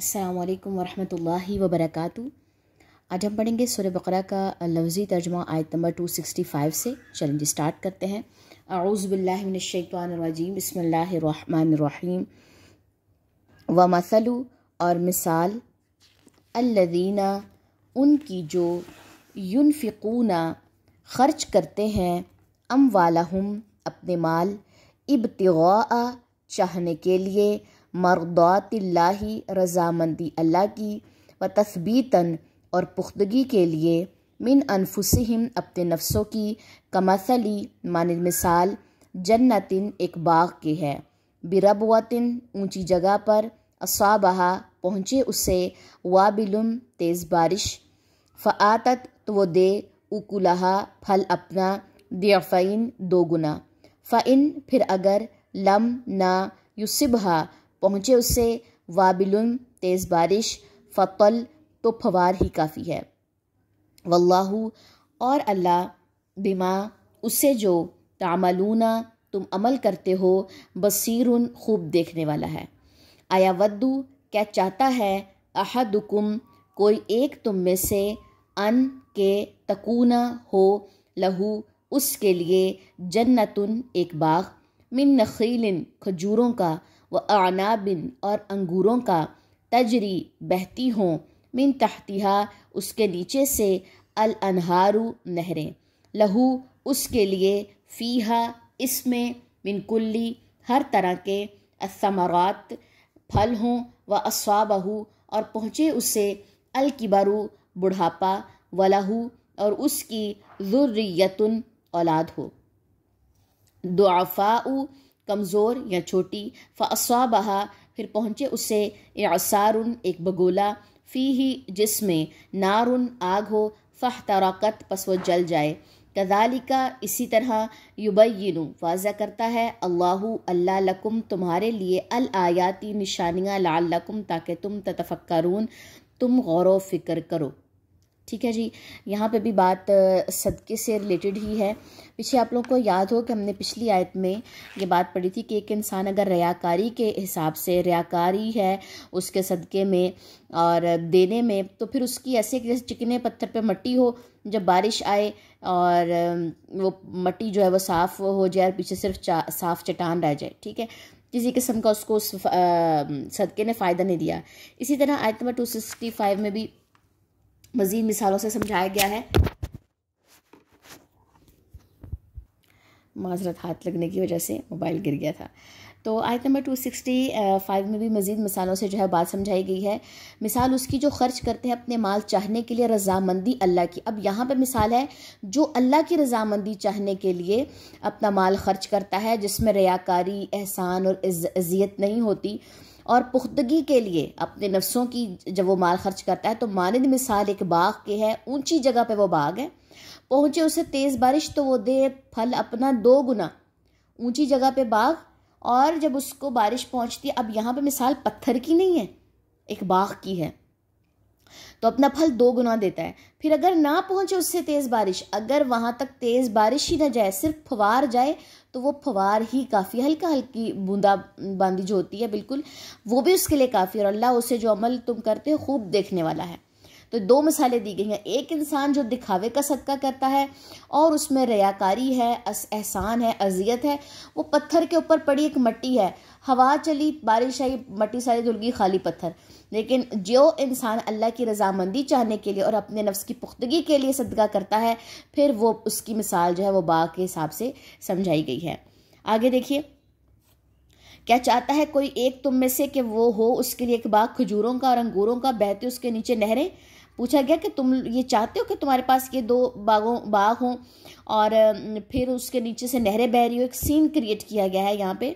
अल्लाम वरम् वबरक आज हम पढ़ेंगे सुर बकरा का लफ्ज़ी तर्जमा आयत नंबर 265 से चलेंगे स्टार्ट करते हैं आउज़बिल्लिनशैतवानरजीम बसमीम व मसलु और मिसाल अल्लदीना उनकी जो युनफिकूना ख़र्च करते हैं अम हम अपने माल इब्तवा चाहने के लिए मरदातिल्लाही रजामंदी अल्लाह की व तस्बीतन और पुख्तगी के लिए मिन अनफुसम अपने नफ्सों की कमसली मान मिसाल जन्नतिन एक बाग के है बिरबवतिन ऊंची जगह पर असाबहा पहुँचे उसे वाबिलुम तेज़ बारिश फ़ातत तो वो दे उकुलहा फल अपना दफ़ैन दो गुना फिर अगर लम ना युसबहा पहुँचे उससे वाबिल तेज़ बारिश फ़तल तो फवार ही काफ़ी है वल्लाहु और अल्लाह बिमा उससे जो तामलूना तुम अमल करते हो बसीर खूब देखने वाला है आया वद्दू क्या चाहता है अहदुकुम कोई एक तुम में से अन के तकूना हो लहू उसके लिए जन्नतुन एक बाग मिन नखीलिन खजूरों का व आनाबिन और अंगूरों का तजरी बहती हों मिन तहतिहा उसके नीचे से अल अनहारू नहरें लहू उसके लिए फ़ीहा इसमें मिनकुल्ली हर तरह के असमरात फल हों व असवाबहू और पहुँचे उसे अल किबरू बुढ़ापा वलहू और उसकी ज़ुर्रियतुन औलाद हो दुआफ़ाऊ कमज़ोर या छोटी फ़ासा बहा फिर पहुँचे उसे आसारुन एक बगोला फ़ी ही जिसमें नारुन आग हो फ़ह तरक़त पस व जल जाए कदालिका इसी तरह युबैन वाजा करता है अल्लाह अल्लाकुम लकुम तुम्हारे लिए अल आयाती निशानियाँ लाल लकुम ताकि तुम ततफ़क्रून तुम गौर व फिक्र करो ठीक है जी यहाँ पे भी बात सदक़े से रिलेटेड ही है पीछे आप लोगों को याद हो कि हमने पिछली आयत में ये बात पढ़ी थी कि एक इंसान अगर रयाकारी के हिसाब से रयाकारी है उसके सदक़े में और देने में तो फिर उसकी ऐसे जैसे चिकने पत्थर पे मट्टी हो जब बारिश आए और वो मट्टी जो है वो साफ़ हो जाए और पीछे सिर्फ साफ़ चटान रह जाए ठीक है किसी किस्म का उसको उस सदक़े ने फ़ायदा नहीं दिया इसी तरह आयत नंबर टू सिक्सटी फाइव में भी मज़ीद मिसालों से समझाया गया है माजरत हाथ लगने की वजह से मोबाइल गिर गया था तो आयत नंबर टू सिक्सटी फाइव में भी मज़ीद मिसालों से जो है बात समझाई गई है मिसाल उसकी जो खर्च करते हैं अपने माल चाहने के लिए रजामंदी अल्लाह की अब यहाँ पर मिसाल है जो अल्लाह की रजामंदी चाहने के लिए अपना माल खर्च करता है जिसमें रयाकारी एहसान और इज्जत नहीं होती और पुख्तगी के लिए अपने नफ्सों की जब वो माल खर्च करता है तो मानद मिसाल एक बाग के है ऊंची जगह पे वो बाग है पहुँचे उसे तेज़ बारिश तो वो दे फल अपना दो गुना ऊंची जगह पे बाग और जब उसको बारिश पहुँचती है अब यहाँ पे मिसाल पत्थर की नहीं है एक बाग की है तो अपना फल दो गुना देता है फिर अगर ना पहुंचे उससे तेज़ बारिश अगर वहाँ तक तेज़ बारिश ही ना जाए सिर्फ फवार जाए तो वो फवार ही काफ़ी हल्का हल्की बूंदा बांदी जो होती है बिल्कुल वो भी उसके लिए काफ़ी और अल्लाह उसे जो अमल तुम करते हो खूब देखने वाला है तो दो मिसालें दी गई हैं एक इंसान जो दिखावे का सदका करता है और उसमें रयाकारी है एहसान है अजियत है वो पत्थर के ऊपर पड़ी एक मट्टी है हवा चली बारिश आई मटी सारी धुल गई खाली पत्थर लेकिन जो इंसान अल्लाह की रजामंदी चाहने के लिए और अपने नफ्स की पुख्तगी के लिए सदका करता है फिर वो उसकी मिसाल जो है वो बाग के हिसाब से समझाई गई है आगे देखिए क्या चाहता है कोई एक तुम में से कि वो हो उसके लिए एक बाग खजूरों का और अंगूरों का बहते उसके नीचे नहरें पूछा गया कि तुम ये चाहते हो कि तुम्हारे पास ये दो बागों बाग हों और फिर उसके नीचे से नहरें बह रही हो एक सीन क्रिएट किया गया है यहाँ पे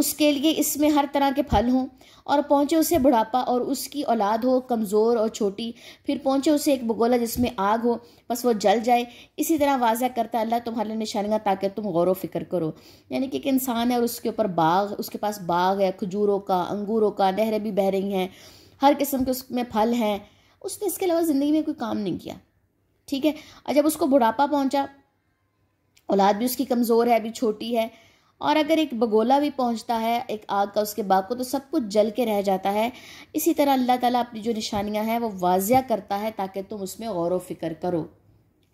उसके लिए इसमें हर तरह के फल हों और पहुँचे उसे बुढ़ापा और उसकी औलाद हो कमज़ोर और छोटी फिर पहुँचे उसे एक बगोला जिसमें आग हो बस वो जल जाए इसी तरह वाजा करता अल्लाह तुम्हारे निशानियाँ ताकि तुम गौर फ़िक्र करो यानी कि एक इंसान है और उसके ऊपर बाग उसके पास बाग है खजूरों का अंगूरों का नहरें भी बह रही हैं हर किस्म के उसमें फल हैं उसने इसके अलावा ज़िंदगी में कोई काम नहीं किया ठीक है और जब उसको बुढ़ापा पहुँचा औलाद भी उसकी कमज़ोर है अभी छोटी है और अगर एक बगोला भी पहुंचता है एक आग का उसके बाग को तो सब कुछ जल के रह जाता है इसी तरह अल्लाह ताला अपनी जो निशानियां हैं वो वाजिया करता है ताकि तुम उसमें गौर व फिक्र करो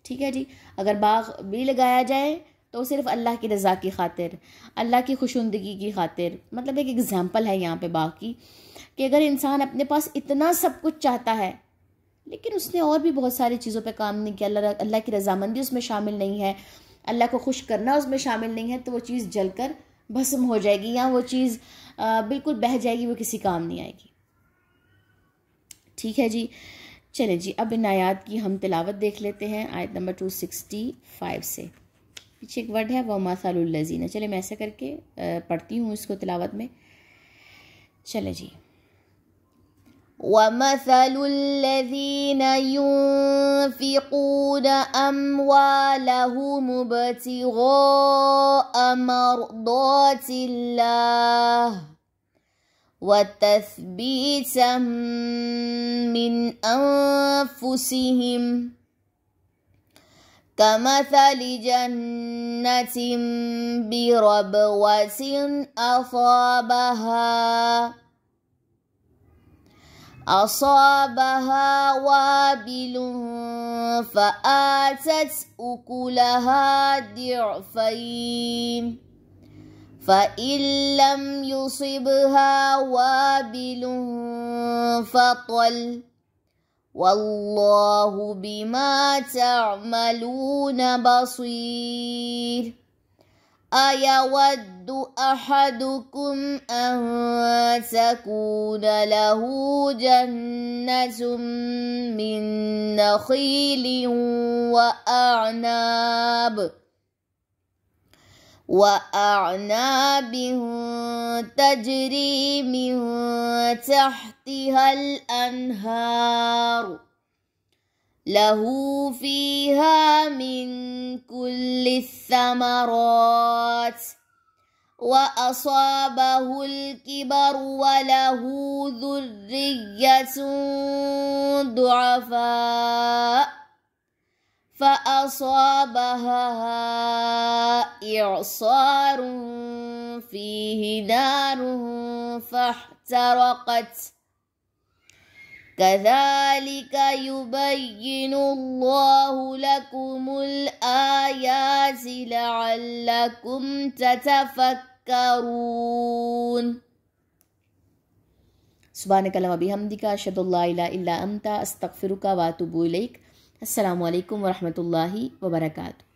ठीक है जी अगर बाग भी लगाया जाए तो सिर्फ अल्लाह की रज़ा की खातिर अल्लाह की खुशुंदगी की खातिर मतलब एक एग्ज़ाम्पल है यहाँ पर बाग की कि अगर इंसान अपने पास इतना सब कुछ चाहता है लेकिन उसने और भी बहुत सारी चीज़ों पे काम नहीं किया अल्लाह अल्लाह की रजामंदी उसमें शामिल नहीं है अल्लाह को खुश करना उसमें शामिल नहीं है तो वो चीज़ जल कर भस्म हो जाएगी या वो चीज़ बिल्कुल बह जाएगी वो किसी काम नहीं आएगी ठीक है जी चलें जी अब इन आयात की हम तिलावत देख लेते हैं आयत नंबर टू सिक्सटी फाइव से पीछे एक वर्ड है वह मासालजीना चले मैं ऐसा करके पढ़ती हूँ इसको तिलावत में चले जी ومثل الذين ينفقون أموالهم ابتغاء مرضات الله وتثبيتا من أنفسهم كمثل جنة بربوة أصابها أصابها وابل فآتت أكلها ضعفين فإن لم يصبها وابل فطل والله بما تعملون بصير أيود أحدكم أن تكون له جنة من نخيل وأعناب وأعناب تجري من تحتها الأنهار له فيها من كل الثمرات كبرت وأصابه الكبر وله ذرية ضعفاء فأصابها إعصار فيه نار فاحترقت كذلك يبين الله لكم الآيات لعلكم تتفكرون سبحانك اللهم وبحمدك أشهد أن لا إله إلا أنت أستغفرك وأتوب إليك السلام عليكم ورحمة الله وبركاته